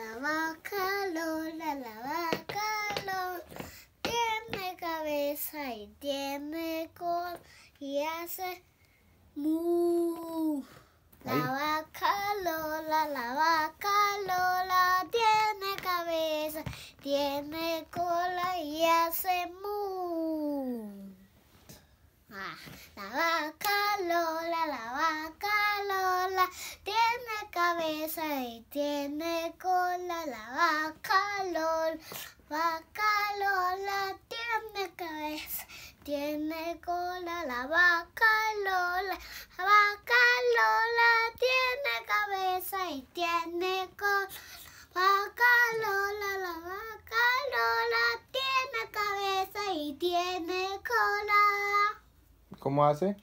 la vaca Lola, la vaca Lola. Tiene cabeza y tiene cola y hace mu. La vaca Lola, la vaca Lola. Tiene cabeza, tiene cola y hace mu. Ah, la vaca Lola, la vaca Lola cabeza y tiene cola, la vaca lola Vaca Lola tiene cabeza, tiene cola, la vaca Lola. vaca Lola tiene cabeza y tiene cola. Vaca Lola, la vaca Lola tiene cabeza y tiene cola. ¿Cómo hace?